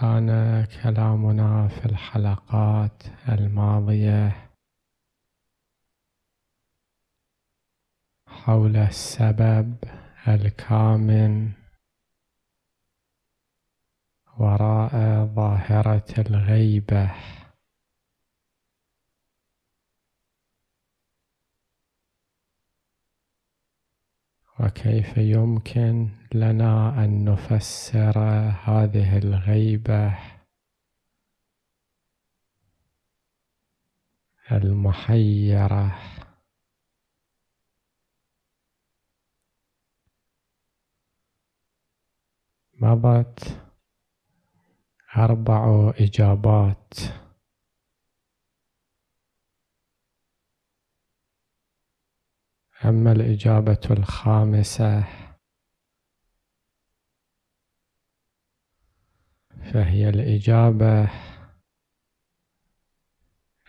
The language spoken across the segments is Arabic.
كان كلامنا في الحلقات الماضيه حول السبب الكامن وراء ظاهره الغيبه وكيف يمكن لنا ان نفسر هذه الغيبه المحيره مضت اربع اجابات أما الإجابة الخامسة فهي الإجابة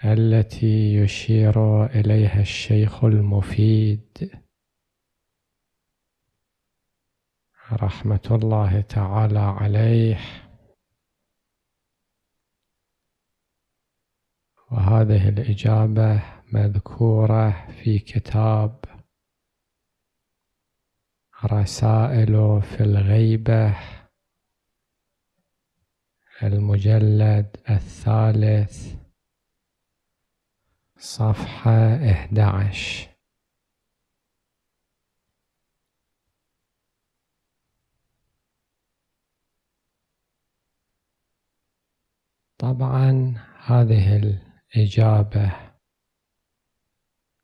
التي يشير إليها الشيخ المفيد رحمة الله تعالى عليه وهذه الإجابة مذكورة في كتاب رسائل في الغيبة المجلد الثالث صفحة 11 طبعا هذه الإجابة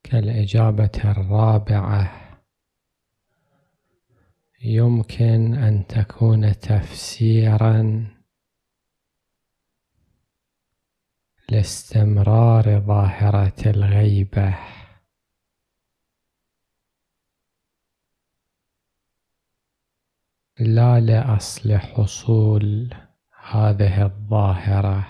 كالإجابة الرابعة يمكن أن تكون تفسيرا لاستمرار ظاهرة الغيبة لا لأصل حصول هذه الظاهرة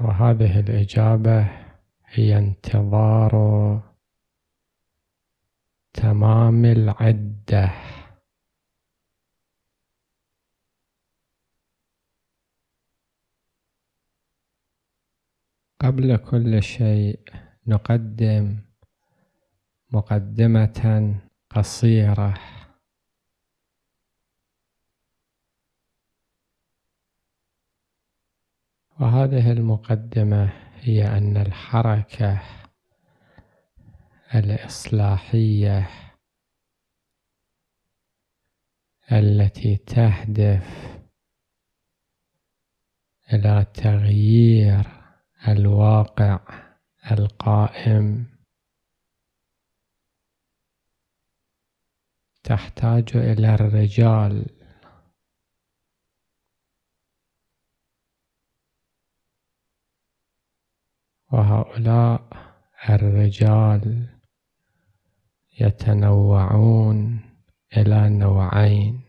وهذه الإجابة هي انتظار تمام العدة قبل كل شيء نقدم مقدمة قصيرة وهذه المقدمه هي أن الحركة الإصلاحية التي تهدف إلى تغيير الواقع القائم تحتاج إلى الرجال وهؤلاء الرجال يتنوعون الى نوعين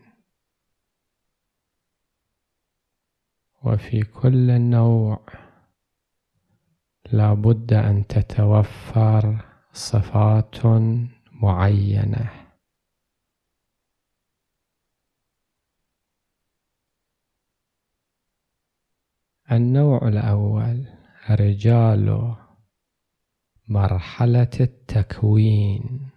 وفي كل نوع لا بد ان تتوفر صفات معينه النوع الاول رجال مرحلة التكوين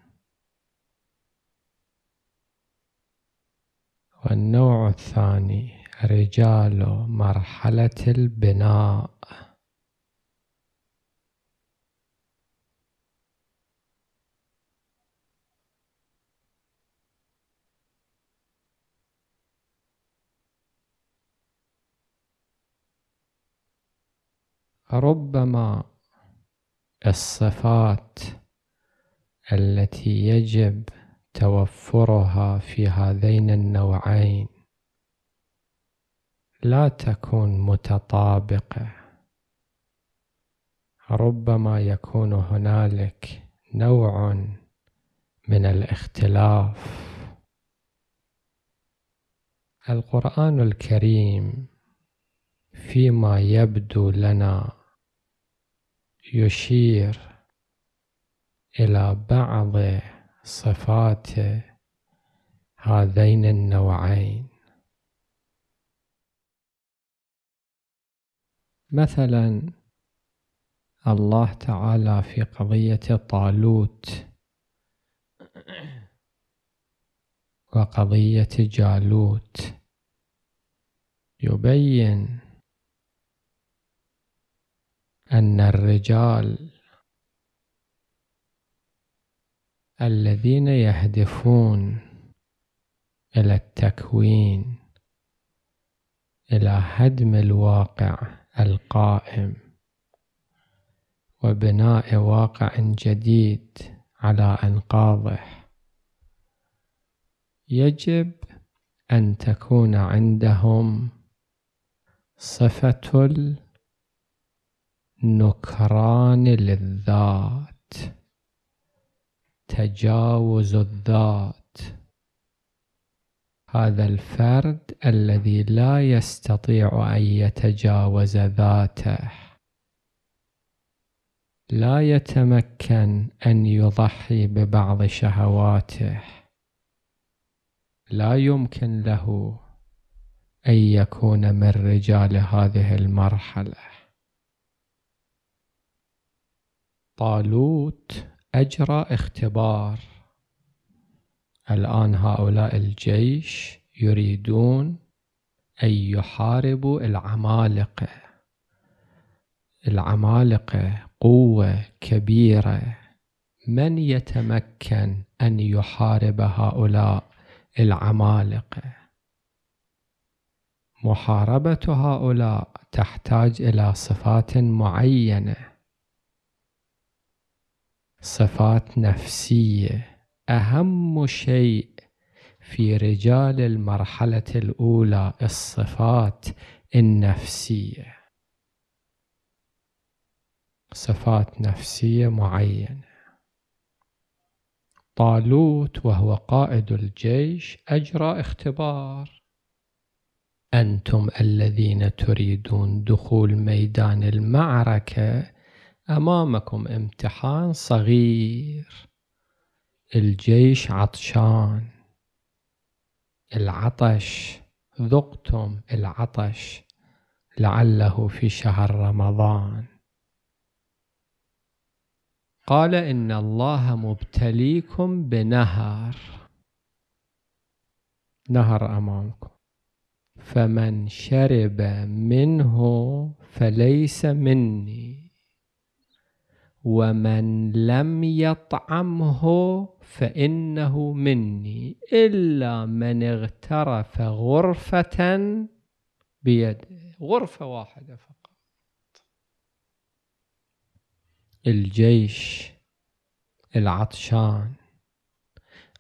والنوع الثاني رجال مرحلة البناء ربما الصفات التي يجب توفرها في هذين النوعين لا تكون متطابقه ربما يكون هنالك نوع من الاختلاف القران الكريم فيما يبدو لنا يشير إلى بعض صفات هذين النوعين مثلا الله تعالى في قضية طالوت وقضية جالوت يبين أن الرجال الذين يهدفون إلى التكوين إلى هدم الواقع القائم وبناء واقع جديد على أنقاضه يجب أن تكون عندهم صفة نكران للذات تجاوز الذات هذا الفرد الذي لا يستطيع ان يتجاوز ذاته لا يتمكن ان يضحي ببعض شهواته لا يمكن له ان يكون من رجال هذه المرحله طالوت أجرى اختبار الآن هؤلاء الجيش يريدون أن يحاربوا العمالقة العمالقة قوة كبيرة من يتمكن أن يحارب هؤلاء العمالقة محاربة هؤلاء تحتاج إلى صفات معينة صفات نفسيه اهم شيء في رجال المرحله الاولى الصفات النفسيه صفات نفسيه معينه طالوت وهو قائد الجيش اجرى اختبار انتم الذين تريدون دخول ميدان المعركه أمامكم امتحان صغير الجيش عطشان العطش ذقتم العطش لعله في شهر رمضان قال إن الله مبتليكم بنهر نهر أمامكم فمن شرب منه فليس مني ومن لم يطعمه فانه مني الا من اغترف غرفه بيده غرفه واحده فقط الجيش العطشان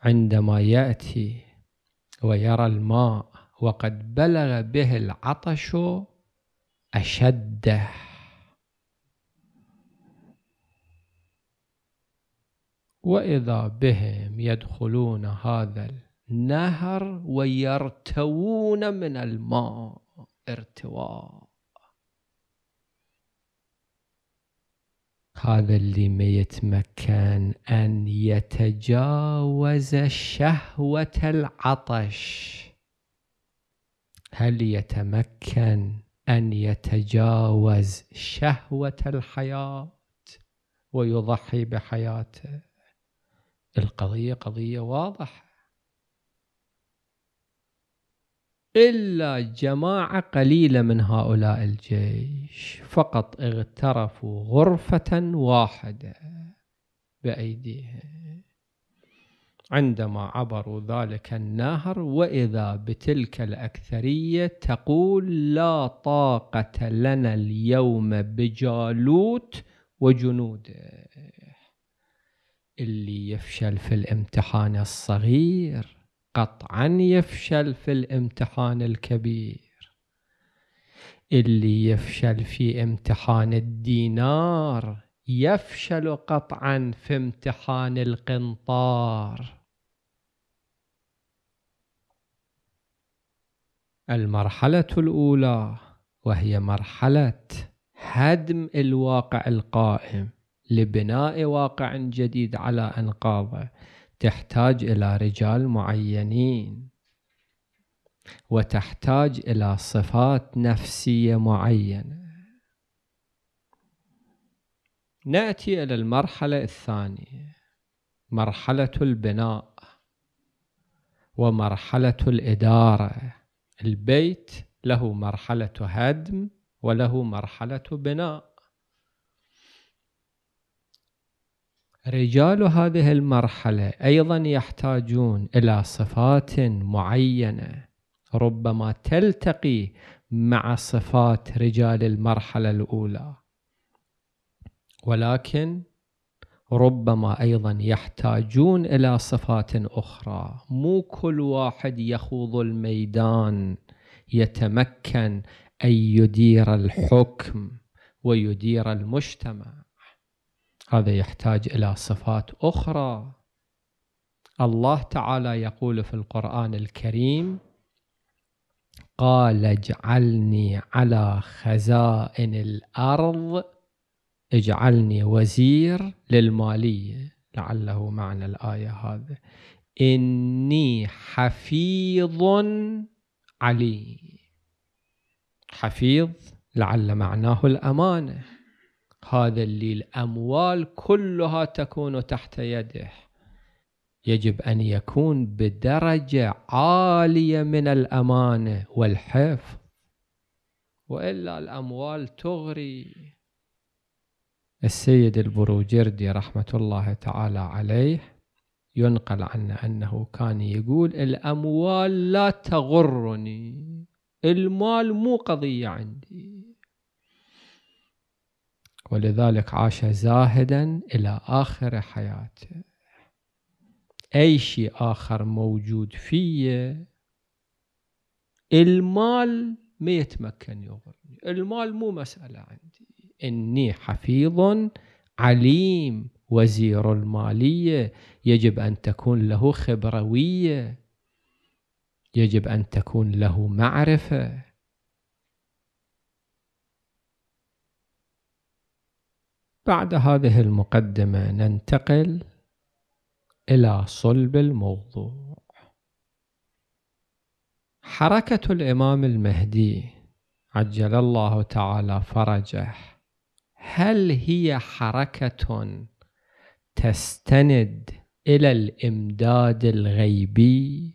عندما ياتي ويرى الماء وقد بلغ به العطش اشده واذا بهم يدخلون هذا النهر ويرتوون من الماء ارتواء هذا اللي ما يتمكن أن يتجاوز شهوة العطش هل يتمكن أن يتجاوز شهوة الحياة ويضحي بحياته القضية قضية واضحة إلا جماعة قليلة من هؤلاء الجيش فقط اغترفوا غرفة واحدة بأيديهم عندما عبروا ذلك النهر وإذا بتلك الأكثرية تقول لا طاقة لنا اليوم بجالوت وجنوده اللي يفشل في الامتحان الصغير قطعا يفشل في الامتحان الكبير اللي يفشل في امتحان الدينار يفشل قطعا في امتحان القنطار المرحله الاولى وهي مرحله هدم الواقع القائم لبناء واقع جديد على أنقاضه تحتاج إلى رجال معينين وتحتاج إلى صفات نفسية معينة نأتي إلى المرحلة الثانية مرحلة البناء ومرحلة الإدارة البيت له مرحلة هدم وله مرحلة بناء رجال هذه المرحلة أيضا يحتاجون إلى صفات معينة ربما تلتقي مع صفات رجال المرحلة الأولى ولكن ربما أيضا يحتاجون إلى صفات أخرى مو كل واحد يخوض الميدان يتمكن أن يدير الحكم ويدير المجتمع هذا يحتاج الى صفات اخرى الله تعالى يقول في القران الكريم قال اجعلني على خزائن الارض اجعلني وزير للماليه لعله معنى الايه هذا اني حفيظ عليم حفيظ لعل معناه الامانه هذا اللي الأموال كلها تكون تحت يده يجب أن يكون بدرجة عالية من الأمانة والحفظ وإلا الأموال تغري السيد البروجردي رحمة الله تعالى عليه ينقل عنه أنه كان يقول الأموال لا تغرني المال مو قضية عندي ولذلك عاش زاهدا إلى آخر حياته أي شيء آخر موجود فيه المال ما يتمكن يغرني المال مو مسألة عندي إني حفيظ عليم وزير المالية يجب أن تكون له خبروية يجب أن تكون له معرفة بعد هذه المقدمة ننتقل إلى صلب الموضوع حركة الإمام المهدي عجل الله تعالى فرجه هل هي حركة تستند إلى الإمداد الغيبي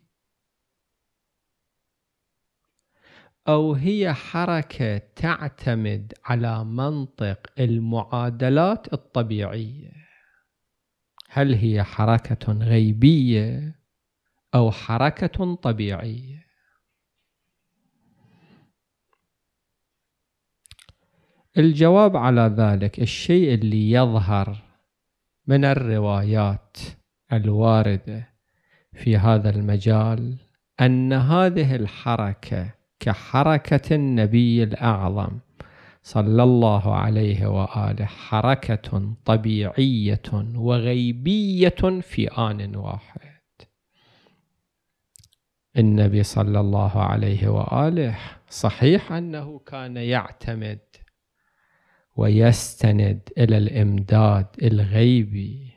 أو هي حركة تعتمد على منطق المعادلات الطبيعية هل هي حركة غيبية أو حركة طبيعية الجواب على ذلك الشيء اللي يظهر من الروايات الوارده في هذا المجال ان هذه الحركه كحركة النبي الأعظم صلى الله عليه وآله حركة طبيعية وغيبية في آن واحد النبي صلى الله عليه وآله صحيح أنه كان يعتمد ويستند إلى الإمداد الغيبي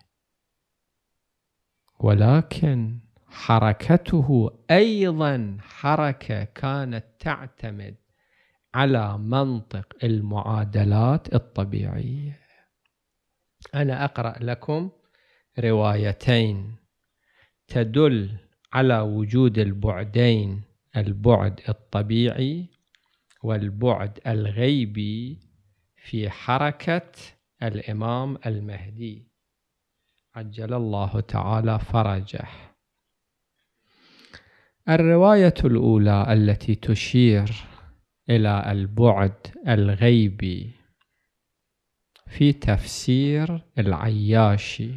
ولكن حركته ايضا حركه كانت تعتمد على منطق المعادلات الطبيعيه انا اقرا لكم روايتين تدل على وجود البعدين البعد الطبيعي والبعد الغيبي في حركه الامام المهدي عجل الله تعالى فرجه الرواية الأولى التي تشير إلى البعد الغيبي في تفسير العياشي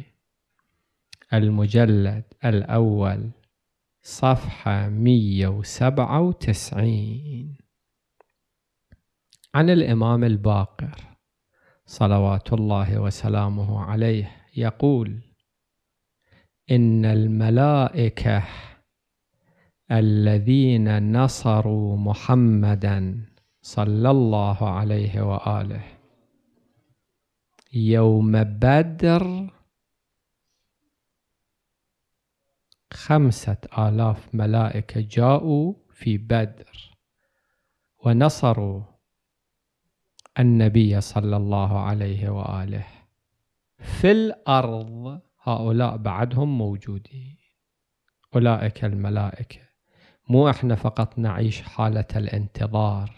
المجلد الأول صفحة 197 عن الإمام الباقر صلوات الله وسلامه عليه يقول إن الملائكة الذين نصروا محمدا صلى الله عليه واله يوم بدر خمسة آلاف ملائكة جاءوا في بدر ونصروا النبي صلى الله عليه وآله في الأرض هؤلاء بعدهم موجودين أولئك الملائكة مو احنا فقط نعيش حالة الانتظار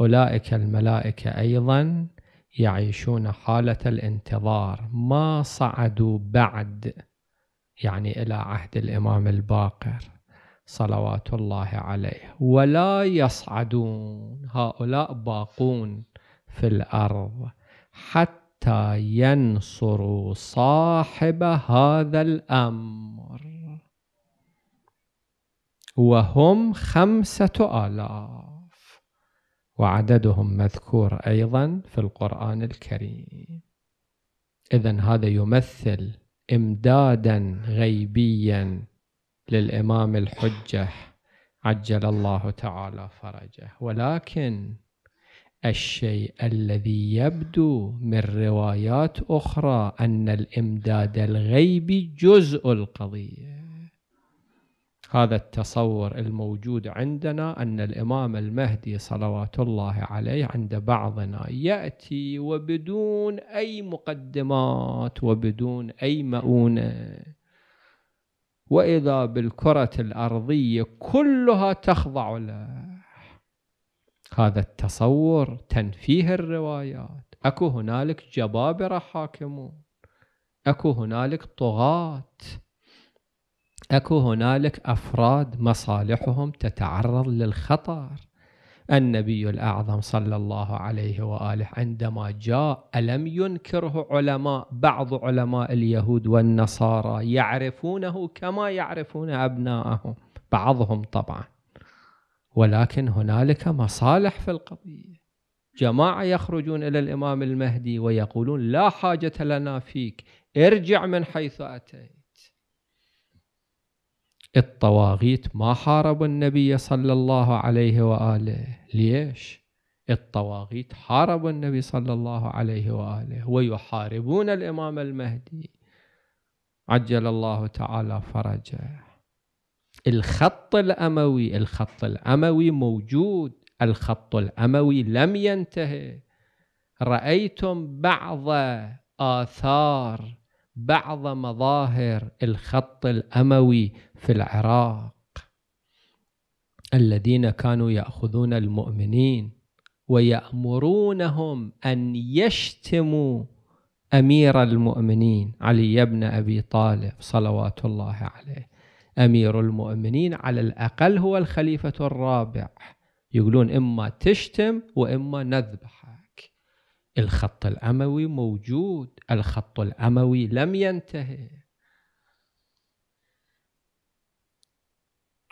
أولئك الملائكة أيضا يعيشون حالة الانتظار ما صعدوا بعد يعني إلى عهد الإمام الباقر صلوات الله عليه ولا يصعدون هؤلاء باقون في الأرض حتى ينصروا صاحب هذا الأمر وهم خمسة آلاف وعددهم مذكور أيضا في القرآن الكريم إذا هذا يمثل إمدادا غيبيا للإمام الحجة عجل الله تعالى فرجه ولكن الشيء الذي يبدو من روايات أخرى أن الإمداد الغيبي جزء القضية هذا التصور الموجود عندنا أن الإمام المهدي صلوات الله عليه عند بعضنا يأتي وبدون أي مقدمات وبدون أي مؤونة وإذا بالكرة الأرضية كلها تخضع له هذا التصور تنفيه الروايات أكو هنالك جبابرة حاكمون أكو هنالك طغاة اكو هنالك افراد مصالحهم تتعرض للخطر النبي الاعظم صلى الله عليه واله عندما جاء الم ينكره علماء بعض علماء اليهود والنصارى يعرفونه كما يعرفون ابناءهم بعضهم طبعا ولكن هنالك مصالح في القضيه جماعه يخرجون الى الامام المهدي ويقولون لا حاجه لنا فيك ارجع من حيث اتيت الطواغيت ما حاربوا النبي صلى الله عليه وآله ليش؟ الطواغيت حاربوا النبي صلى الله عليه وآله ويحاربون الإمام المهدي عجل الله تعالى فرجه الخط الأموي الخط الأموي موجود الخط الأموي لم ينتهي رأيتم بعض آثار بعض مظاهر الخط الاموي في العراق الذين كانوا ياخذون المؤمنين ويامرونهم ان يشتموا امير المؤمنين علي بن ابي طالب صلوات الله عليه امير المؤمنين على الاقل هو الخليفه الرابع يقولون اما تشتم واما نذبح الخط الاموي موجود الخط الاموي لم ينتهي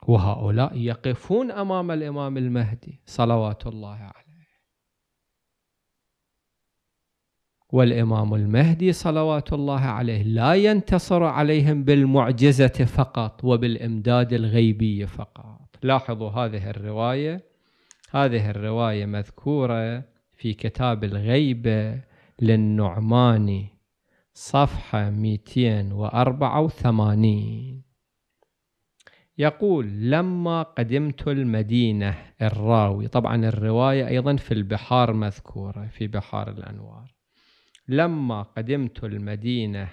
وهؤلاء يقفون امام الامام المهدي صلوات الله عليه والامام المهدي صلوات الله عليه لا ينتصر عليهم بالمعجزه فقط وبالامداد الغيبي فقط لاحظوا هذه الروايه هذه الروايه مذكوره في كتاب الغيبة للنعماني صفحة 284 يقول لما قدمت المدينة الراوي طبعا الرواية أيضا في البحار مذكورة في بحار الأنوار لما قدمت المدينة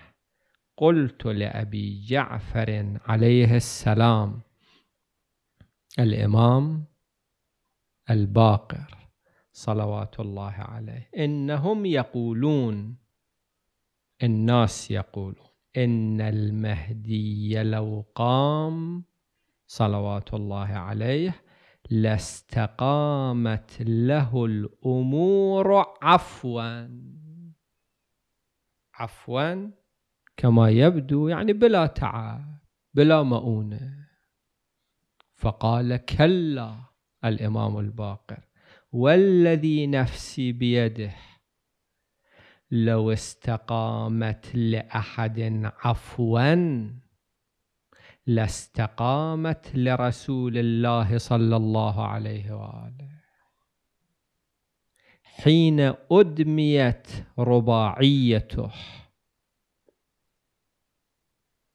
قلت لأبي جعفر عليه السلام الإمام الباقر صلوات الله عليه انهم يقولون الناس يقولون ان المهدي لو قام صلوات الله عليه لاستقامت له الامور عفوا عفوا كما يبدو يعني بلا تعب بلا مؤونه فقال كلا الامام الباقر والذي نفسي بيده لو استقامت لاحد عفوا لاستقامت لرسول الله صلى الله عليه واله حين ادميت رباعيته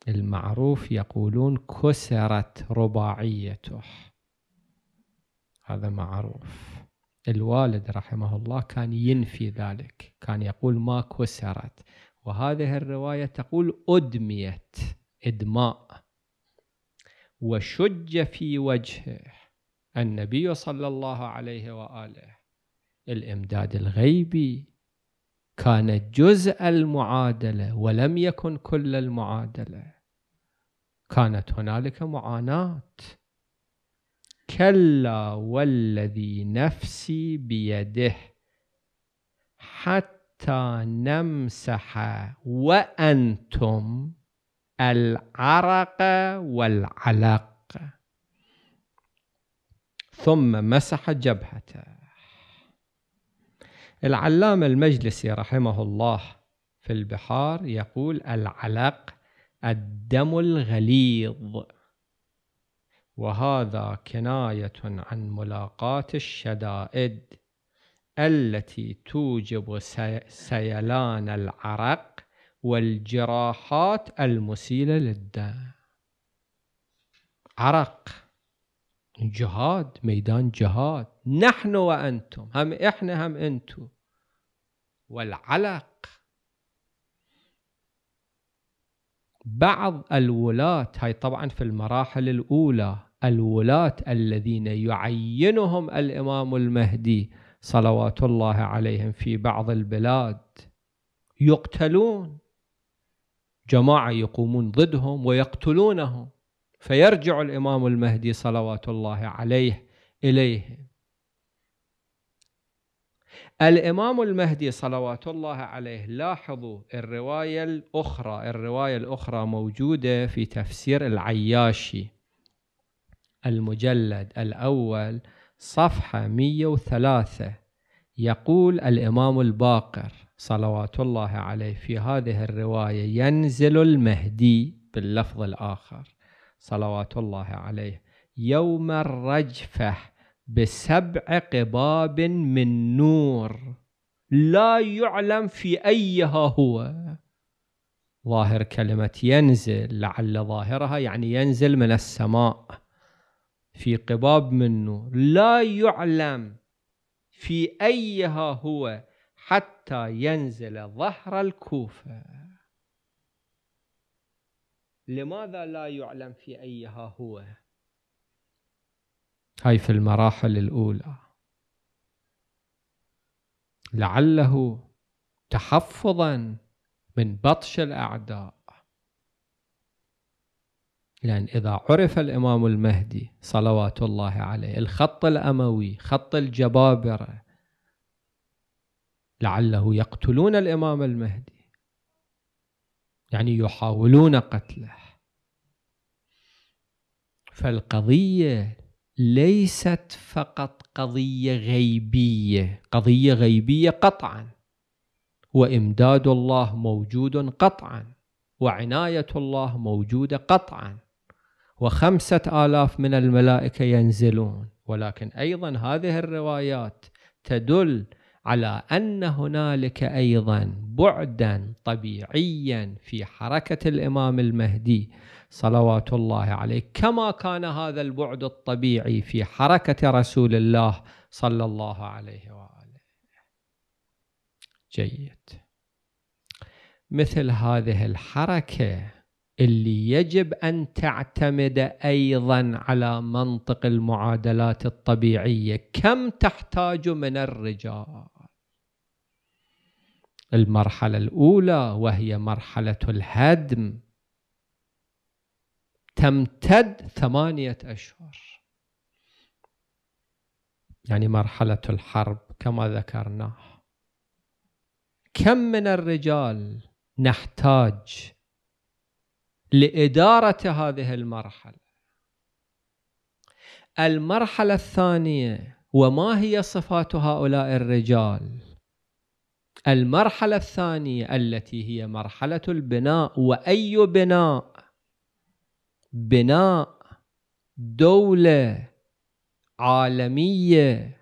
المعروف يقولون كسرت رباعيته هذا معروف الوالد رحمه الله كان ينفي ذلك كان يقول ما كسرت وهذه الرواية تقول أدميت إدماء وشج في وجهه النبي صلى الله عليه وآله الإمداد الغيبي كان جزء المعادلة ولم يكن كل المعادلة كانت هنالك معاناة كلا والذي نفسي بيده حتى نمسح وأنتم العرق والعلق ثم مسح جبهته العلامة المجلسي رحمه الله في البحار يقول العلق الدم الغليظ وهذا كناية عن ملاقاة الشدائد التي توجب سيلان العرق والجراحات المسيلة للدم عرق جهاد ميدان جهاد نحن وأنتم هم إحنا هم أنتم والعلق بعض الولاة هاي طبعا في المراحل الأولى الولاة الذين يعينهم الإمام المهدي صلوات الله عليهم في بعض البلاد يقتلون جماعة يقومون ضدهم ويقتلونهم فيرجع الإمام المهدي صلوات الله عليه إليهم الإمام المهدي صلوات الله عليه لاحظوا الرواية الأخرى الرواية الأخرى موجودة في تفسير العياشي المجلد الأول صفحة 103 يقول الإمام الباقر صلوات الله عليه في هذه الرواية ينزل المهدي باللفظ الآخر صلوات الله عليه يوم الرجفة بسبع قباب من نور لا يعلم في أيها هو ظاهر كلمة ينزل لعل ظاهرها يعني ينزل من السماء في قباب منه لا يعلم في أيها هو حتى ينزل ظهر الكوفة لماذا لا يعلم في أيها هو هاي في المراحل الأولى لعله تحفظا من بطش الأعداء لأن إذا عرف الإمام المهدي صلوات الله عليه الخط الأموي خط الجبابرة لعله يقتلون الإمام المهدي يعني يحاولون قتله فالقضية ليست فقط قضية غيبية قضية غيبية قطعا وإمداد الله موجود قطعا وعناية الله موجودة قطعا وخمسة آلاف من الملائكة ينزلون ولكن أيضا هذه الروايات تدل على أن هنالك أيضا بعدا طبيعيا في حركة الإمام المهدي صلوات الله عليه كما كان هذا البعد الطبيعي في حركة رسول الله صلى الله عليه وآله جيد مثل هذه الحركه اللي يجب ان تعتمد ايضا على منطق المعادلات الطبيعيه كم تحتاج من الرجال المرحله الاولى وهي مرحله الهدم تمتد ثمانيه اشهر يعني مرحله الحرب كما ذكرناه كم من الرجال نحتاج لإدارة هذه المرحلة المرحلة الثانية وما هي صفات هؤلاء الرجال المرحلة الثانية التي هي مرحلة البناء وأي بناء بناء دولة عالمية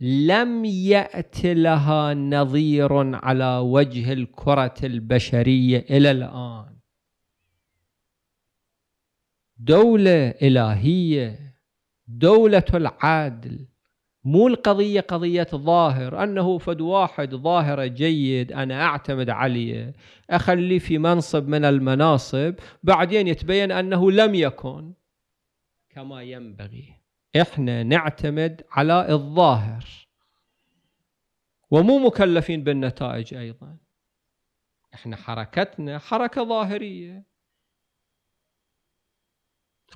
لم يأت لها نظير على وجه الكرة البشرية إلى الآن دولة إلهية دولة العدل مو القضية قضية ظاهر أنه فد واحد ظاهرة جيد أنا أعتمد عليه أخليه في منصب من المناصب بعدين يتبين أنه لم يكن كما ينبغي إحنا نعتمد على الظاهر ومو مكلفين بالنتائج أيضا إحنا حركتنا حركة ظاهرية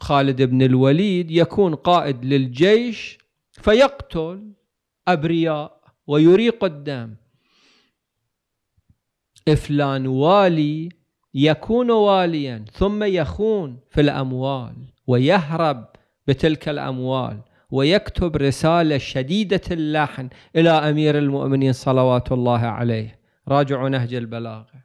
خالد بن الوليد يكون قائد للجيش فيقتل أبرياء ويريق الدم افلان والي يكون واليا ثم يخون في الأموال ويهرب بتلك الأموال ويكتب رسالة شديدة اللحن إلى أمير المؤمنين صلوات الله عليه راجعوا نهج البلاغة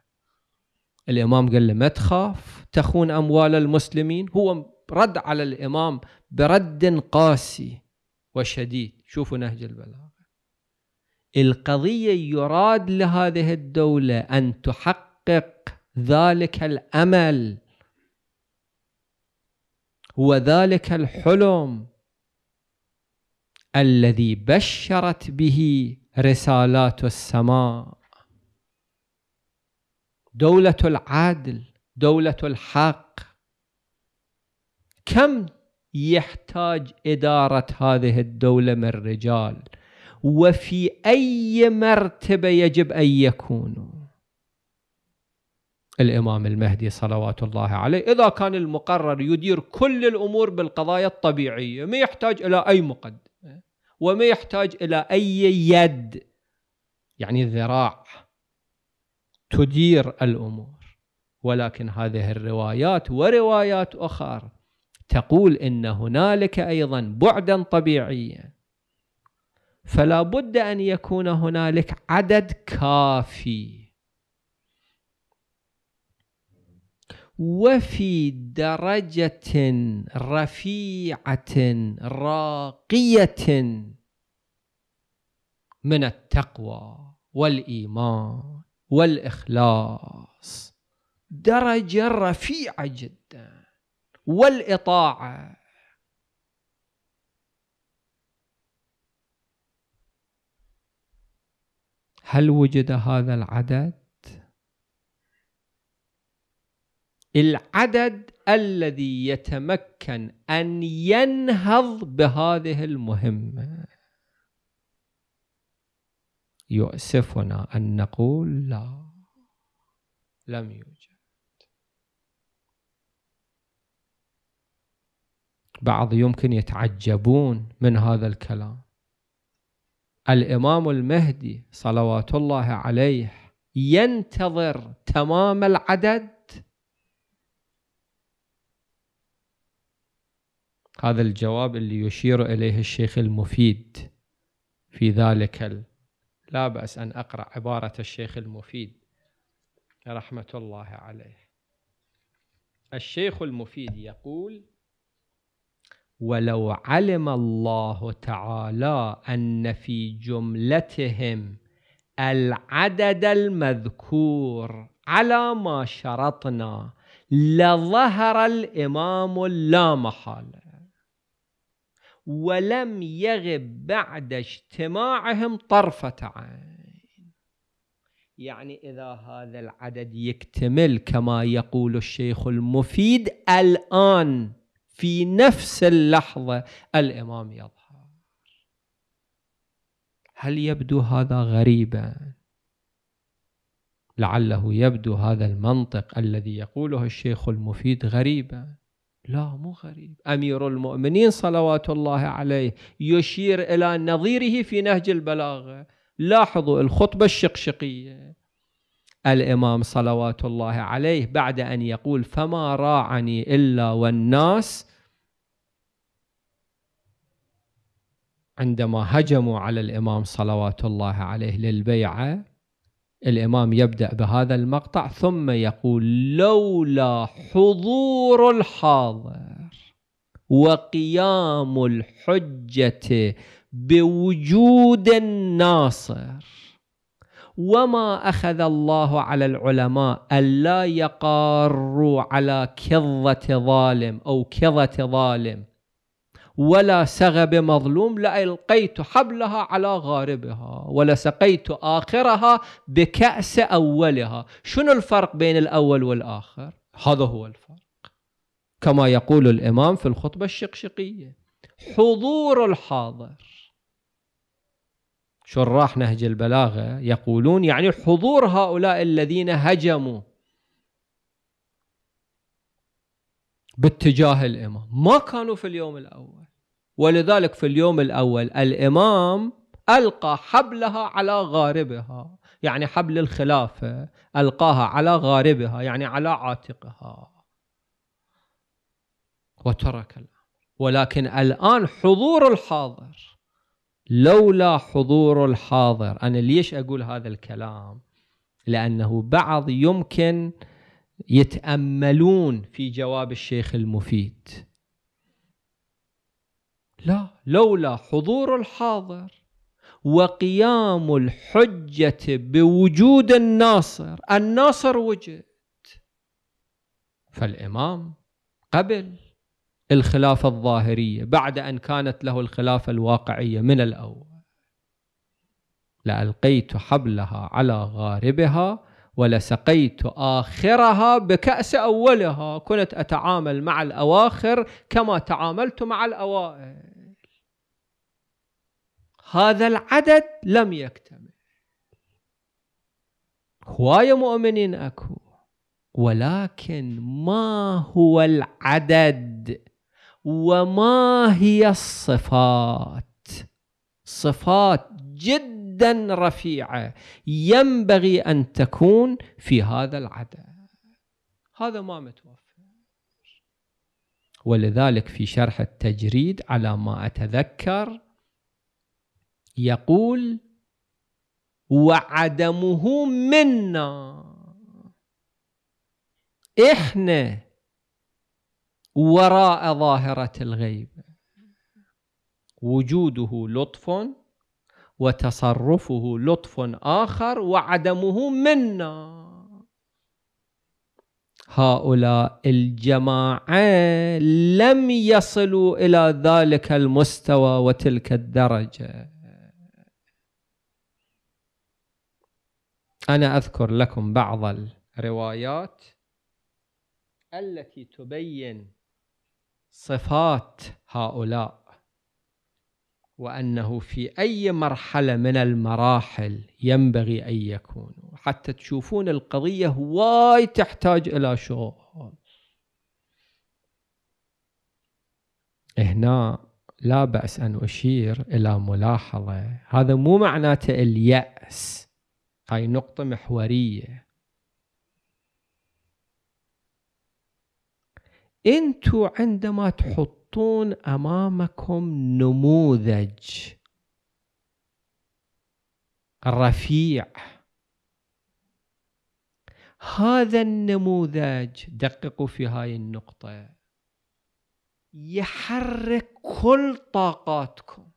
الإمام قال له ما تخاف تخون أموال المسلمين هو رد على الإمام برد قاسي وشديد شوفوا نهج البلاغة القضية يراد لهذه الدولة أن تحقق ذلك الأمل هو ذلك الحلم الذي بشرت به رسالات السماء دولة العدل دولة الحق كم يحتاج إدارة هذه الدولة من رجال وفي أي مرتبة يجب أن يكونوا الإمام المهدي صلوات الله عليه إذا كان المقرر يدير كل الأمور بالقضايا الطبيعية ما يحتاج إلى أي مقدمة وما يحتاج إلى أي يد يعني ذراع تدير الأمور ولكن هذه الروايات وروايات أخرى تقول ان هنالك ايضا بعدا طبيعيا فلا بد ان يكون هنالك عدد كافي وفي درجه رفيعه راقيه من التقوى والايمان والاخلاص درجه رفيعه جدا والاطاعه هل وجد هذا العدد العدد الذي يتمكن ان ينهض بهذه المهمه يؤسفنا ان نقول لا لم يوجد بعض يمكن يتعجبون من هذا الكلام الامام المهدي صلوات الله عليه ينتظر تمام العدد هذا الجواب اللي يشير اليه الشيخ المفيد في ذلك ال... لا باس ان اقرا عباره الشيخ المفيد رحمه الله عليه الشيخ المفيد يقول ولو علم الله تعالى أن في جملتهم العدد المذكور على ما شرطنا لظهر الإمام لا محالة ولم يغب بعد اجتماعهم طرفة عين يعني إذا هذا العدد يكتمل كما يقول الشيخ المفيد الآن في نفس اللحظة الإمام يظهر هل يبدو هذا غريبا لعله يبدو هذا المنطق الذي يقوله الشيخ المفيد غريبا لا مو غريب أمير المؤمنين صلوات الله عليه يشير إلى نظيره في نهج البلاغة لاحظوا الخطبة الشقشقية الإمام صلوات الله عليه بعد أن يقول فما راعني إلا والناس عندما هجموا على الإمام صلوات الله عليه للبيعة الإمام يبدأ بهذا المقطع ثم يقول لولا حضور الحاضر وقيام الحجة بوجود الناصر وما أخذ الله على العلماء ألا يقاروا على كظة ظالم أو كظة ظالم ولا سغب مظلوم لألقيت حبلها على غاربها ولسقيت آخرها بكأس أولها شنو الفرق بين الأول والآخر هذا هو الفرق كما يقول الإمام في الخطبة الشقشقية حضور الحاضر شراح نهج البلاغه يقولون يعني حضور هؤلاء الذين هجموا باتجاه الامام ما كانوا في اليوم الاول ولذلك في اليوم الاول الامام القى حبلها على غاربها يعني حبل الخلافه القاها على غاربها يعني على عاتقها وترك الامر ولكن الان حضور الحاضر لولا حضور الحاضر أنا ليش أقول هذا الكلام لأنه بعض يمكن يتأملون في جواب الشيخ المفيد لا لولا حضور الحاضر وقيام الحجة بوجود الناصر الناصر وجد فالإمام قبل الخلافة الظاهرية بعد أن كانت له الخلافة الواقعية من الأول لألقيت حبلها على غاربها ولسقيت آخرها بكأس أولها كنت أتعامل مع الأواخر كما تعاملت مع الأوائل هذا العدد لم يكتمل هواية مؤمنين أكو ولكن ما هو العدد وما هي الصفات صفات جدا رفيعه ينبغي ان تكون في هذا العدد هذا ما متوفر ولذلك في شرح التجريد على ما اتذكر يقول وعدمه منا احنا وراء ظاهرة الغيب وجوده لطف وتصرفه لطف آخر وعدمه منا هؤلاء الجماعة لم يصلوا إلى ذلك المستوى وتلك الدرجة أنا أذكر لكم بعض الروايات التي تبين صفات هؤلاء وأنه في أي مرحلة من المراحل ينبغي أن يكون حتى تشوفون القضية هواي تحتاج إلى شغل هنا لا بأس أن أشير إلى ملاحظة هذا مو معناته اليأس هاي نقطة محورية انتو عندما تحطون امامكم نموذج رفيع هذا النموذج دققوا في هاي النقطة يحرك كل طاقاتكم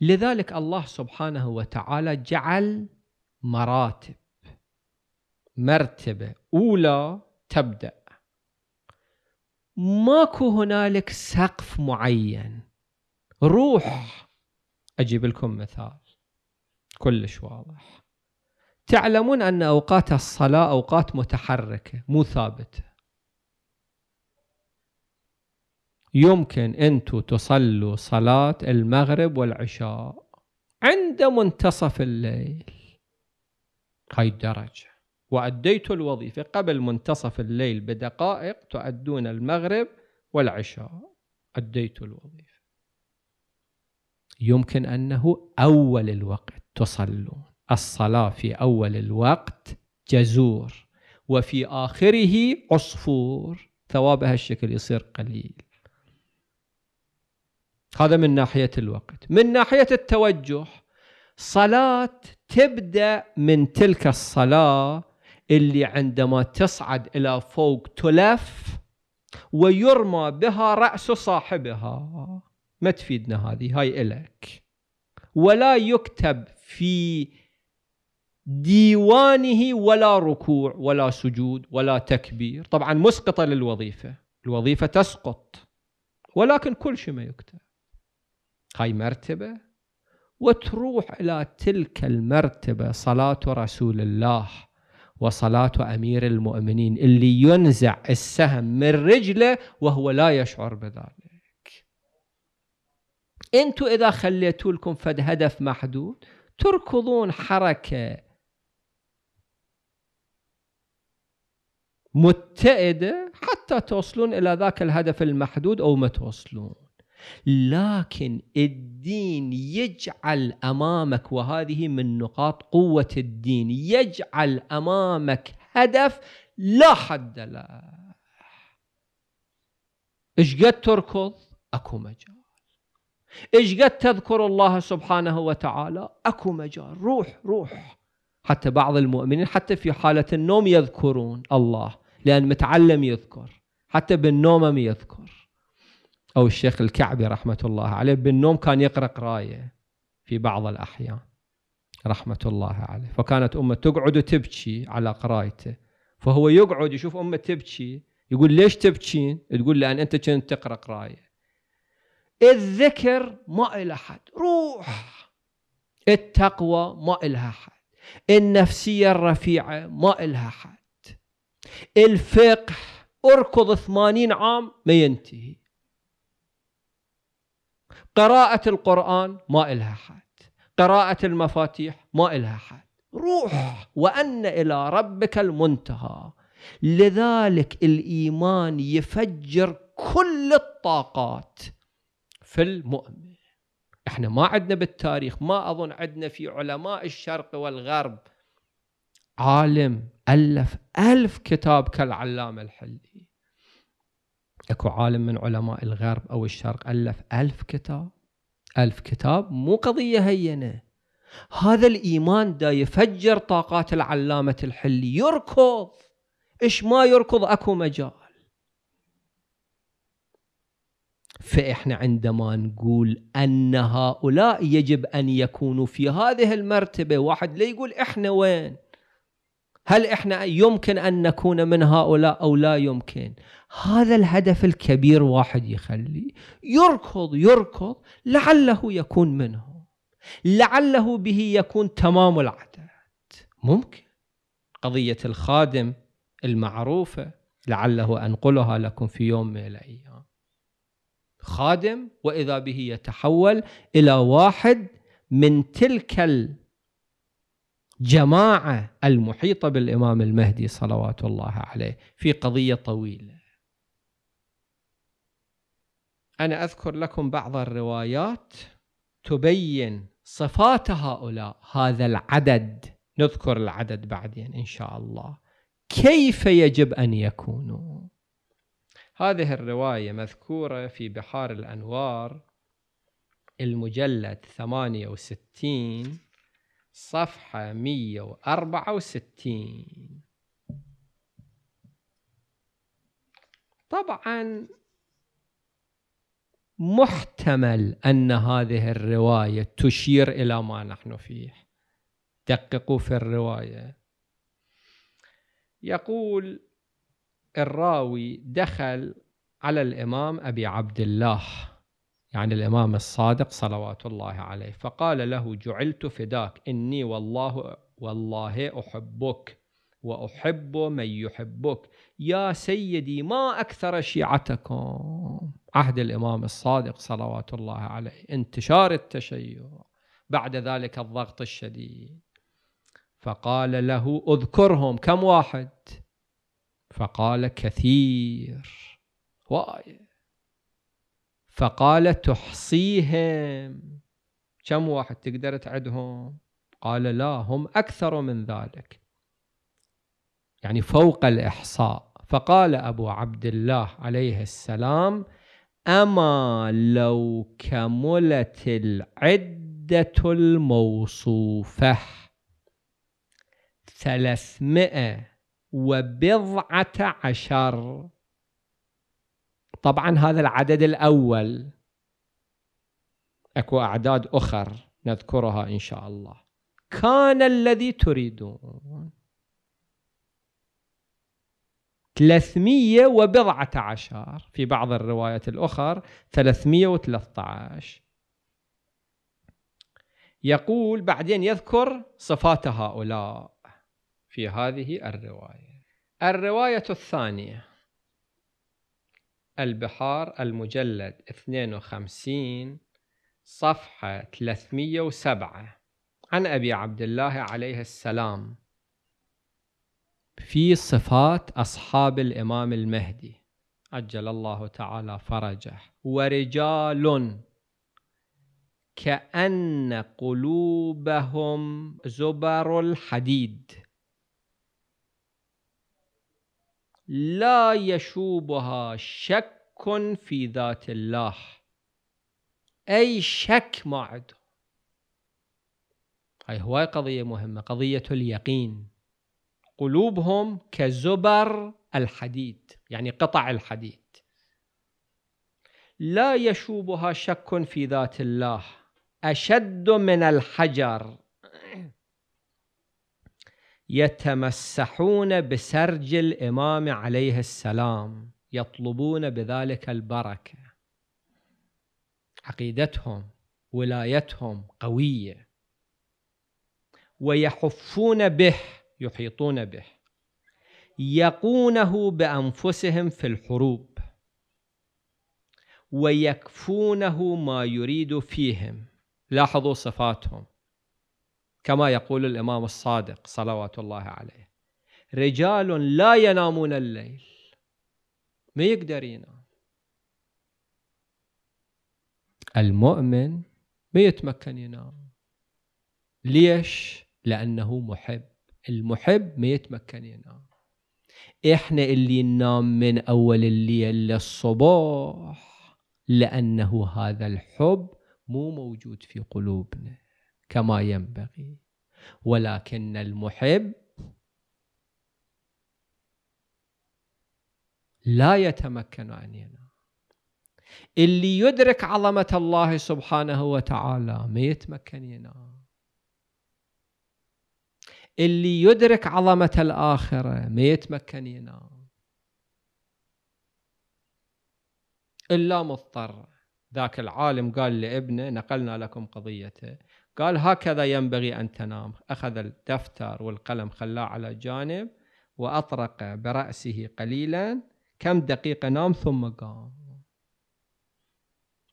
لذلك الله سبحانه وتعالى جعل مراتب مرتبة أولى تبدأ ماكو هنالك سقف معين روح اجيب لكم مثال كلش واضح تعلمون ان اوقات الصلاه اوقات متحركه مو ثابته يمكن انتم تصلوا صلاه المغرب والعشاء عند منتصف الليل هاي الدرجه وأديت الوظيفة قبل منتصف الليل بدقائق تؤدون المغرب والعشاء أديت الوظيفة يمكن أنه أول الوقت تصلون الصلاة في أول الوقت جزور وفي آخره عصفور ثواب الشكل يصير قليل هذا من ناحية الوقت من ناحية التوجه صلاة تبدأ من تلك الصلاة اللي عندما تصعد إلى فوق تلف ويرمى بها رأس صاحبها ما تفيدنا هذه هاي إلك ولا يكتب في ديوانه ولا ركوع ولا سجود ولا تكبير طبعا مسقطة للوظيفة الوظيفة تسقط ولكن كل شيء ما يكتب هاي مرتبة وتروح إلى تلك المرتبة صلاة رسول الله وصلاة أمير المؤمنين اللي ينزع السهم من رجله وهو لا يشعر بذلك أنتوا إذا خليتوا لكم فد هدف محدود تركضون حركة متئدة حتى توصلون إلى ذاك الهدف المحدود أو ما توصلون لكن الدين يجعل امامك وهذه من نقاط قوه الدين يجعل امامك هدف لا حد له ايش قد تركض اكو مجال ايش قد تذكر الله سبحانه وتعالى اكو مجال روح روح حتى بعض المؤمنين حتى في حالة النوم يذكرون الله لأن متعلم يذكر حتى بالنوم يذكر أو الشيخ الكعبي رحمة الله عليه بالنوم كان يقرأ قراية في بعض الأحيان رحمة الله عليه فكانت أمه تقعد وتبكي على قرايته فهو يقعد يشوف أمه تبكي يقول ليش تبكين تقول لأن أنت كنت تقرأ قراية الذكر ما إلى حد روح التقوى ما إلها حد النفسية الرفيعة ما إلها حد الفقه اركض ثمانين عام ما ينتهي قراءة القرآن ما إلها حد قراءة المفاتيح ما إلها حد روح وأن إلى ربك المنتهى لذلك الإيمان يفجر كل الطاقات في المؤمن احنا ما عندنا بالتاريخ ما أظن عندنا في علماء الشرق والغرب عالم ألف ألف كتاب كالعلامة الحلي اكو عالم من علماء الغرب او الشرق الف الف كتاب الف كتاب مو قضيه هينه هذا الايمان دا يفجر طاقات العلامه الحلي يركض ايش ما يركض اكو مجال فاحنا عندما نقول ان هؤلاء يجب ان يكونوا في هذه المرتبه واحد لا يقول احنا وين هل احنا يمكن ان نكون من هؤلاء او لا يمكن هذا الهدف الكبير واحد يخليه يركض يركض لعله يكون منهم لعله به يكون تمام العدد ممكن قضية الخادم المعروفة لعله أنقلها لكم في يوم من الأيام خادم وإذا به يتحول إلى واحد من تلك الجماعة المحيطة بالإمام المهدي صلوات الله عليه في قضية طويلة أنا أذكر لكم بعض الروايات تبين صفات هؤلاء هذا العدد نذكر العدد بعدين إن شاء الله كيف يجب أن يكونوا هذه الرواية مذكورة في بحار الأنوار المجلد 68 صفحة 164 طبعا محتمل أن هذه الرواية تشير إلى ما نحن فيه دققوا في الرواية يقول الراوي دخل على الإمام أبي عبد الله يعني الإمام الصادق صلوات الله عليه فقال له جعلت فداك إني والله والله أحبك وأحب من يحبك يا سيدي ما أكثر شيعتكم عهد الإمام الصادق صلوات الله عليه انتشار التشيع بعد ذلك الضغط الشديد فقال له اذكرهم كم واحد فقال كثير وايد فقال تحصيهم كم واحد تقدر تعدهم قال لا هم أكثر من ذلك يعني فوق الإحصاء فقال أبو عبد الله عليه السلام أما لو كملت العدة الموصوفة ثلاثمائة وبضعة عشر طبعا هذا العدد الأول أكو أعداد أخر نذكرها إن شاء الله كان الذي تريدون 317 في بعض الروايات الأخر 313 يقول بعدين يذكر صفات هؤلاء في هذه الرواية الرواية الثانية البحار المجلد 52 صفحة 307 عن أبي عبد الله عليه السلام في صفات أصحاب الإمام المهدي عجل الله تعالى فرجه ورجال كأن قلوبهم زبر الحديد لا يشوبها شك في ذات الله أي شك ما عنده هاي هواي قضية مهمة قضية اليقين قلوبهم كزبر الحديد يعني قطع الحديد لا يشوبها شك في ذات الله أشد من الحجر يتمسحون بسرج الإمام عليه السلام يطلبون بذلك البركة عقيدتهم ولايتهم قوية ويحفون به يحيطون به يقونه بانفسهم في الحروب ويكفونه ما يريد فيهم لاحظوا صفاتهم كما يقول الامام الصادق صلوات الله عليه رجال لا ينامون الليل ما يقدر ينام المؤمن ما يتمكن ينام ليش لانه محب المحب ما يتمكن ينام آه. احنا اللي ننام من اول الليل للصباح لانه هذا الحب مو موجود في قلوبنا كما ينبغي ولكن المحب لا يتمكن ان ينام اللي يدرك عظمه الله سبحانه وتعالى ما يتمكن ينام اللي يدرك عظمة الآخرة ما يتمكن ينام إلا مضطر ذاك العالم قال لابنه نقلنا لكم قضيته قال هكذا ينبغي أن تنام أخذ الدفتر والقلم خلاه على جانب وأطرق برأسه قليلا كم دقيقة نام ثم قام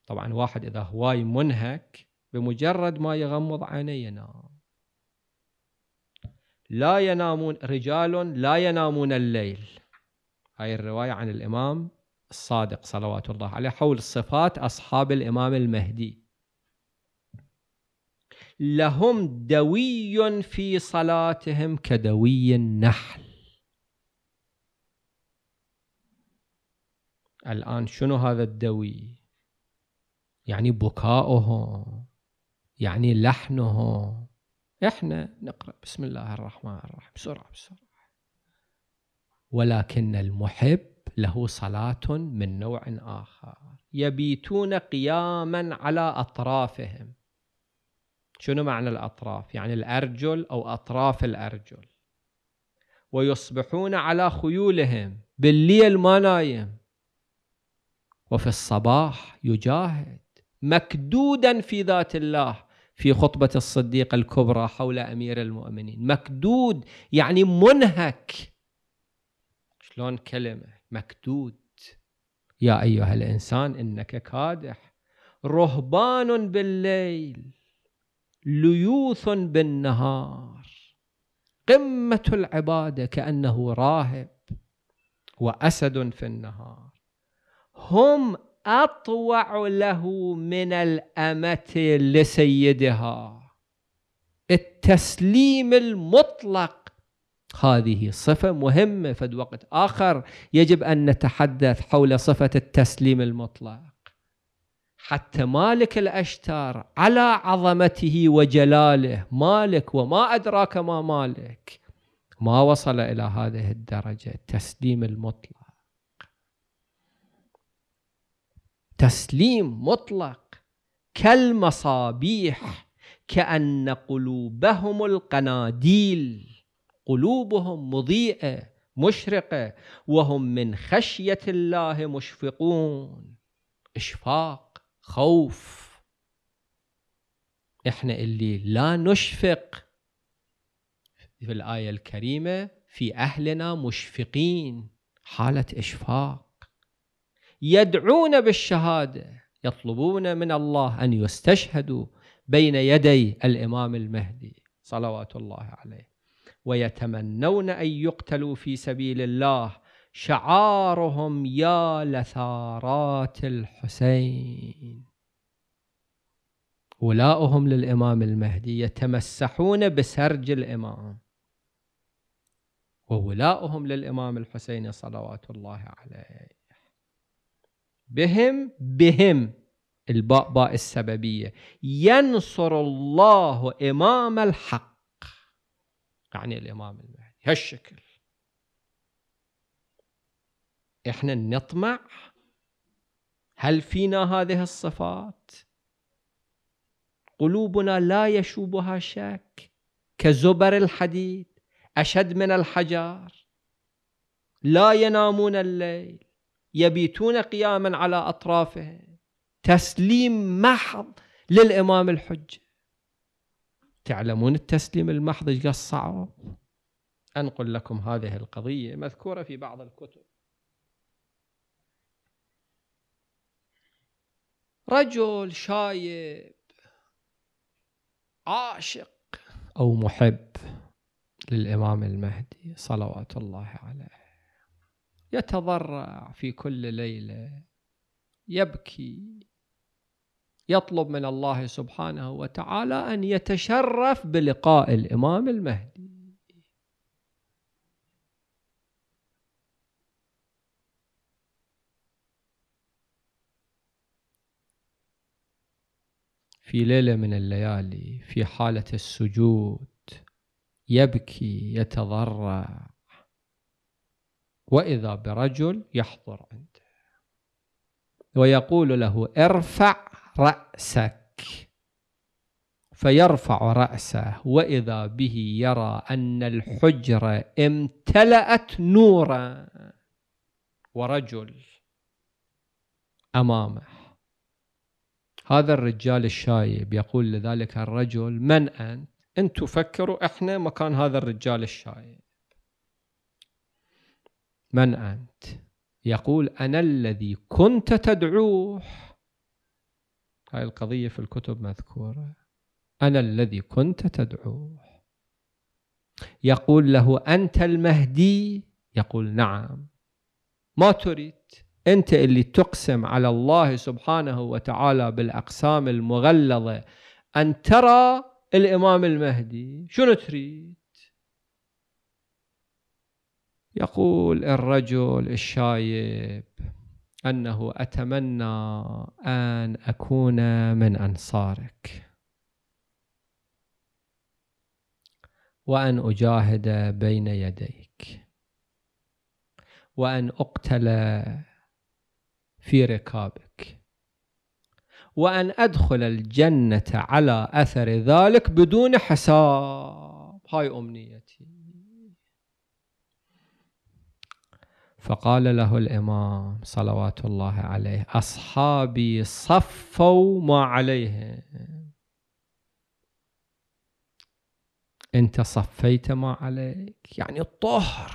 طبعا واحد إذا هواي منهك بمجرد ما يغمض عينيه ينام لا ينامون رجال لا ينامون الليل هاي الرواية عن الإمام الصادق صلوات الله عليه حول صفات أصحاب الإمام المهدي لهم دوي في صلاتهم كدوي النحل الآن شنو هذا الدوي يعني بكاؤهم يعني لحنهم احنا نقرا بسم الله الرحمن الرحيم بسرعه بسرعه ولكن المحب له صلاه من نوع اخر يبيتون قياما على اطرافهم شنو معنى الاطراف يعني الارجل او اطراف الارجل ويصبحون على خيولهم بالليل ما نايم وفي الصباح يجاهد مكدودا في ذات الله في خطبة الصديق الكبرى حول أمير المؤمنين مكدود يعني منهك شلون كلمة مكدود يا أيها الإنسان إنك كادح رهبان بالليل ليوث بالنهار قمة العبادة كأنه راهب وأسد في النهار هم أطوع له من الأمة لسيدها التسليم المطلق هذه صفة مهمة في وقت آخر يجب أن نتحدث حول صفة التسليم المطلق حتى مالك الأشتر على عظمته وجلاله مالك وما أدراك ما مالك ما وصل إلى هذه الدرجة التسليم المطلق تسليم مطلق كالمصابيح كأن قلوبهم القناديل قلوبهم مضيئة مشرقة وهم من خشية الله مشفقون إشفاق خوف إحنا اللي لا نشفق في الآية الكريمة في أهلنا مشفقين حالة إشفاق يدعون بالشهادة يطلبون من الله أن يستشهدوا بين يدي الإمام المهدي صلوات الله عليه ويتمنون أن يقتلوا في سبيل الله شعارهم يا لثارات الحسين ولاؤهم للإمام المهدي يتمسحون بسرج الإمام وولاؤهم للإمام الحسين صلوات الله عليه بهم بهم الباء باء السببية ينصر الله إمام الحق يعني الإمام المهدي هالشكل إحنا نطمع هل فينا هذه الصفات قلوبنا لا يشوبها شك كزبر الحديد أشد من الحجر لا ينامون الليل يبيتون قياما على أطرافه تسليم محض للإمام الحجة تعلمون التسليم المحض ايش صعب أنقل لكم هذه القضية مذكورة في بعض الكتب رجل شايب عاشق أو محب للإمام المهدي صلوات الله عليه يتضرع في كل ليله يبكي يطلب من الله سبحانه وتعالى ان يتشرف بلقاء الامام المهدي في ليله من الليالي في حاله السجود يبكي يتضرع وإذا برجل يحضر عنده ويقول له ارفع رأسك فيرفع رأسه وإذا به يرى أن الحجرة امتلأت نورا ورجل أمامه هذا الرجال الشايب يقول لذلك الرجل من أنت؟ أنت فكروا إحنا مكان هذا الرجال الشايب من أنت؟ يقول أنا الذي كنت تدعوه هاي القضية في الكتب مذكورة أنا الذي كنت تدعوه يقول له أنت المهدي يقول نعم ما تريد أنت اللي تقسم على الله سبحانه وتعالى بالأقسام المغلظة أن ترى الإمام المهدي شنو تريد يقول الرجل الشايب انه اتمنى ان اكون من انصارك وان اجاهد بين يديك وان اقتل في ركابك وان ادخل الجنه على اثر ذلك بدون حساب هاي امنيتي فقال له الإمام صلوات الله عليه أصحابي صفوا ما عليهم أنت صفيت ما عليك يعني الطهر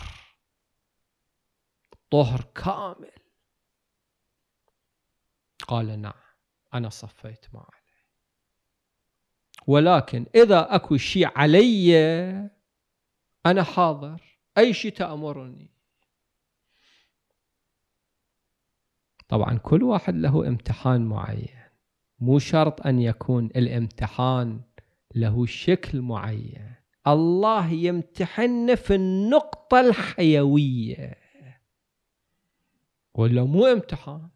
طهر كامل قال نعم أنا صفيت ما عليه ولكن إذا أكو شيء علي أنا حاضر أي شيء تأمرني طبعا كل واحد له امتحان معين مو شرط أن يكون الامتحان له شكل معين الله يمتحن في النقطة الحيوية ولا مو امتحان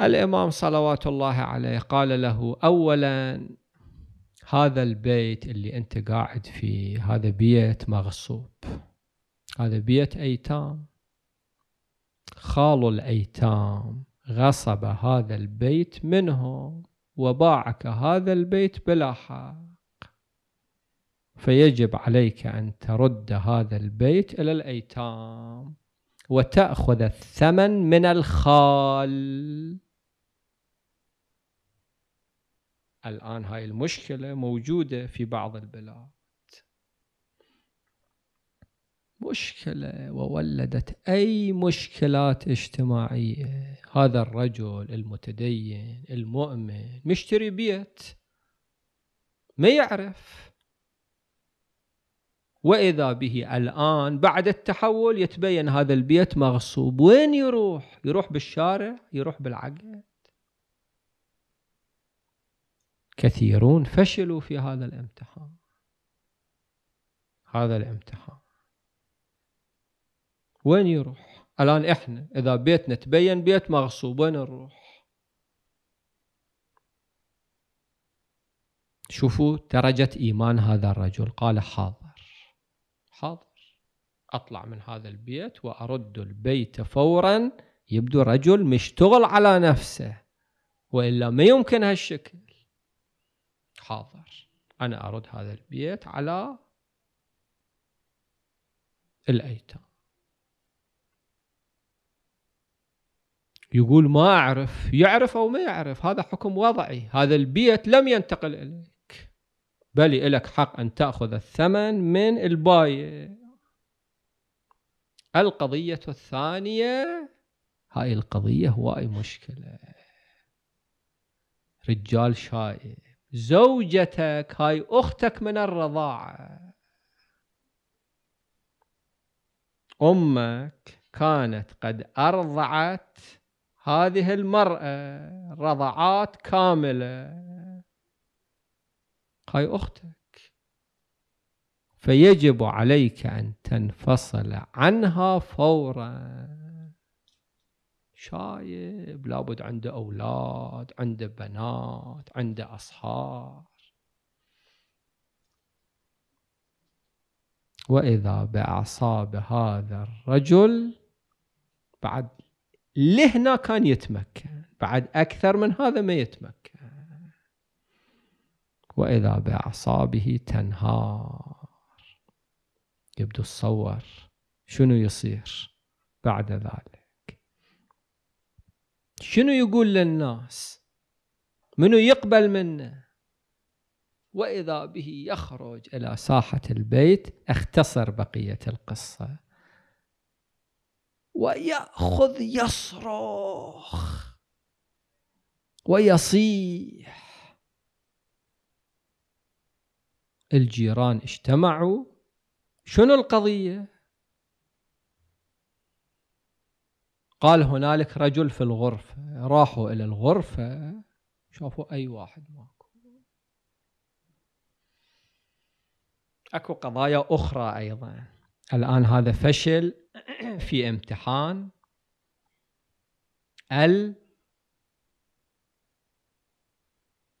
الإمام صلوات الله عليه قال له أولا هذا البيت اللي أنت قاعد فيه هذا بيت مغصوب هذا بيت أيتام خال الأيتام غصب هذا البيت منهم وباعك هذا البيت بلا حق فيجب عليك أن ترد هذا البيت إلى الأيتام وتأخذ الثمن من الخال الآن هاي المشكلة موجودة في بعض البلاد مشكلة وولدت أي مشكلات اجتماعية هذا الرجل المتدين المؤمن مشتري بيت ما يعرف وإذا به الآن بعد التحول يتبين هذا البيت مغصوب وين يروح يروح بالشارع يروح بالعقد كثيرون فشلوا في هذا الامتحان هذا الامتحان وين يروح الآن إحنا إذا بيتنا تبين بيت مغصوب وين نروح شوفوا درجة إيمان هذا الرجل قال حاضر حاضر أطلع من هذا البيت وأرد البيت فورا يبدو رجل مشتغل على نفسه وإلا ما يمكن هالشكل حاضر أنا أرد هذا البيت على الأيتام يقول ما أعرف يعرف أو ما يعرف هذا حكم وضعي هذا البيت لم ينتقل إليك بل إلك حق أن تأخذ الثمن من الباي القضية الثانية هاي القضية هواي مشكلة رجال شايب زوجتك هاي أختك من الرضاعة أمك كانت قد أرضعت هذه المرأة رضعات كاملة هاي أختك فيجب عليك أن تنفصل عنها فورا شايب لابد عنده أولاد عنده بنات عنده أصحاب وإذا بأعصاب هذا الرجل بعد لهنا كان يتمكن بعد أكثر من هذا ما يتمكن وإذا بأعصابه تنهار يبدو تصور شنو يصير بعد ذلك شنو يقول للناس منو يقبل منه واذا به يخرج الى ساحه البيت اختصر بقيه القصه ويأخذ يصرخ ويصيح الجيران اجتمعوا شنو القضية؟ قال هنالك رجل في الغرفة راحوا إلى الغرفة شافوا أي واحد ماكو أكو قضايا أخرى أيضا الآن هذا فشل في امتحان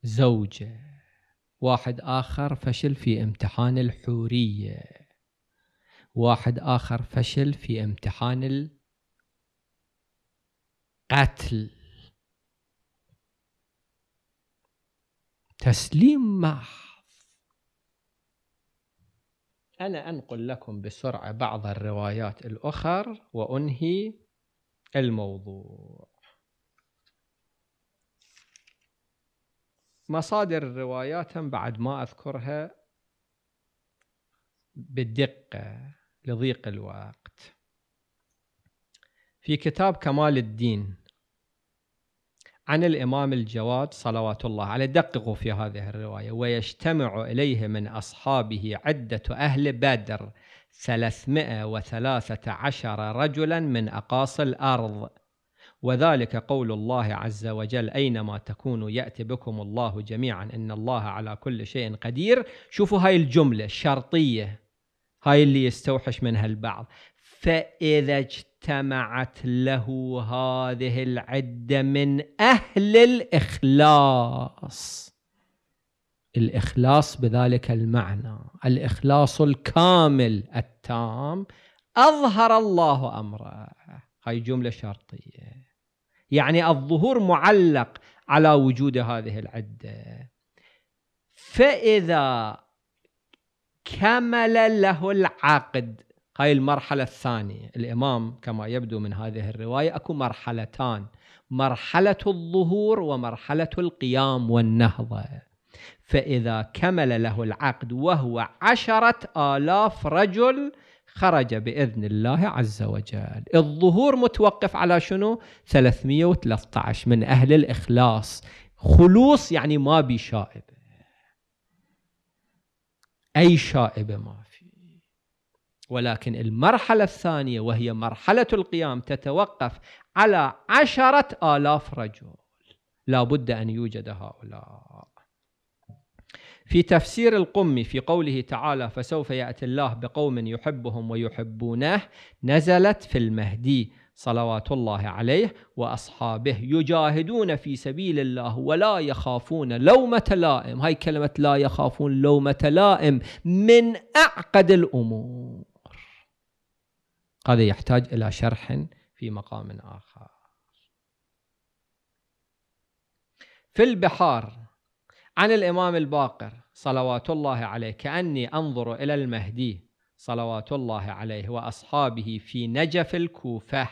الزوجة واحد آخر فشل في امتحان الحورية واحد آخر فشل في امتحان القتل تسليم معه أنا أنقل لكم بسرعة بعض الروايات الأخر وأنهي الموضوع. مصادر الروايات بعد ما أذكرها بدقة لضيق الوقت. في كتاب كمال الدين عن الإمام الجواد صلوات الله عليه دققوا في هذه الرواية ويجتمع إليه من أصحابه عدة أهل بدر ثلاثمائة وثلاثة عشر رجلا من أقاصي الأرض وذلك قول الله عز وجل أينما تكونوا يأتي بكم الله جميعا إن الله على كل شيء قدير شوفوا هاي الجملة الشرطية هاي اللي يستوحش منها البعض فإذا اجتمعت له هذه العدة من أهل الإخلاص الإخلاص بذلك المعنى الإخلاص الكامل التام أظهر الله أمره هاي جملة شرطية يعني الظهور معلق على وجود هذه العدة فإذا كمل له العقد هاي المرحلة الثانية الإمام كما يبدو من هذه الرواية أكو مرحلتان مرحلة الظهور ومرحلة القيام والنهضة فإذا كمل له العقد وهو عشرة آلاف رجل خرج بإذن الله عز وجل الظهور متوقف على شنو 313 من أهل الإخلاص خلوص يعني ما بشائبة أي شائبة ما ولكن المرحلة الثانية وهي مرحلة القيام تتوقف على عشرة آلاف رجل لا بد أن يوجد هؤلاء في تفسير القمي في قوله تعالى فسوف يأتي الله بقوم يحبهم ويحبونه نزلت في المهدي صلوات الله عليه وأصحابه يجاهدون في سبيل الله ولا يخافون لومة لائم هاي كلمة لا يخافون لومة لائم من أعقد الأمور هذا يحتاج إلى شرح في مقام آخر في البحار عن الإمام الباقر صلوات الله عليه كأني أنظر إلى المهدي صلوات الله عليه وأصحابه في نجف الكوفة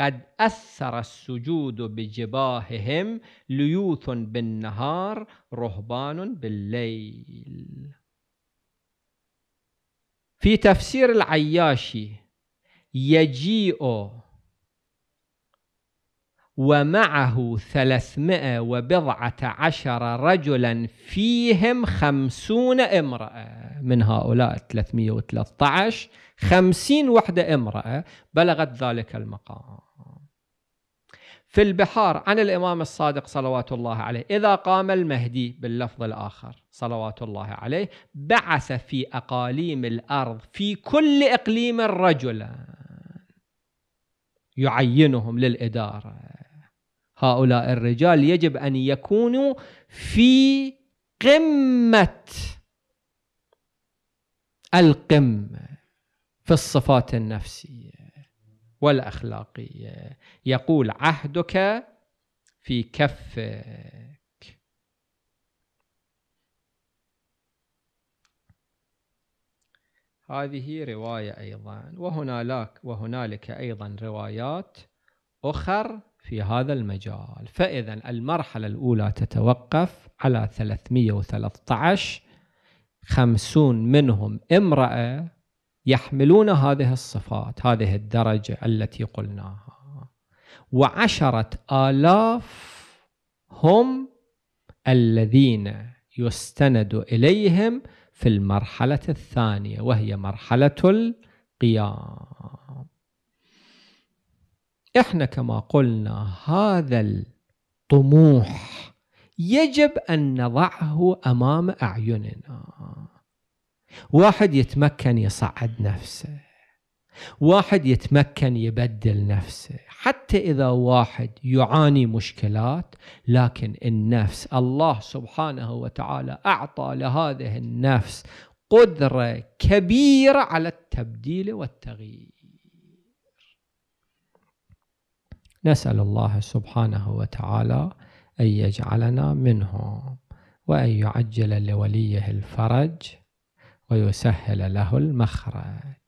قد أثر السجود بجباههم ليوث بالنهار رهبان بالليل في تفسير العياشي يجيء ومعه ثلاثمائة وبضعة عشر رجلا فيهم خمسون امرأة من هؤلاء 313 خمسين وحدة امرأة بلغت ذلك المقام في البحار عن الإمام الصادق صلوات الله عليه إذا قام المهدي باللفظ الآخر صلوات الله عليه بعث في أقاليم الأرض في كل إقليم رجلاً يعينهم للإدارة هؤلاء الرجال يجب أن يكونوا في قمة القمة في الصفات النفسية والأخلاقية يقول عهدك في كفك هذه رواية أيضا وهنالك وهنالك أيضا روايات أخر في هذا المجال فإذا المرحلة الأولى تتوقف على 313 خمسون منهم امرأة يحملون هذه الصفات هذه الدرجة التي قلناها وعشرة آلاف هم الذين يستند إليهم في المرحلة الثانية وهي مرحلة القيام احنا كما قلنا هذا الطموح يجب أن نضعه أمام أعيننا واحد يتمكن يصعد نفسه واحد يتمكن يبدل نفسه حتى إذا واحد يعاني مشكلات لكن النفس الله سبحانه وتعالى أعطى لهذه النفس قدرة كبيرة على التبديل والتغيير نسأل الله سبحانه وتعالى أن يجعلنا منهم وأن يعجل لوليه الفرج ويسهل له المخرج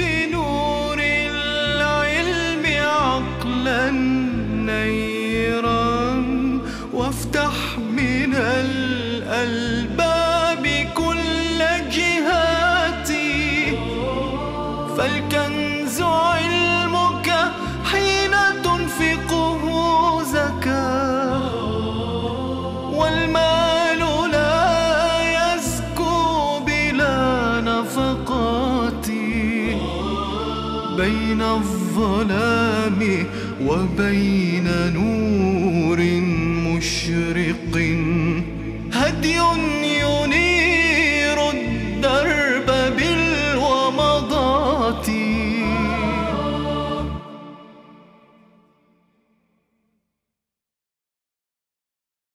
وبين نور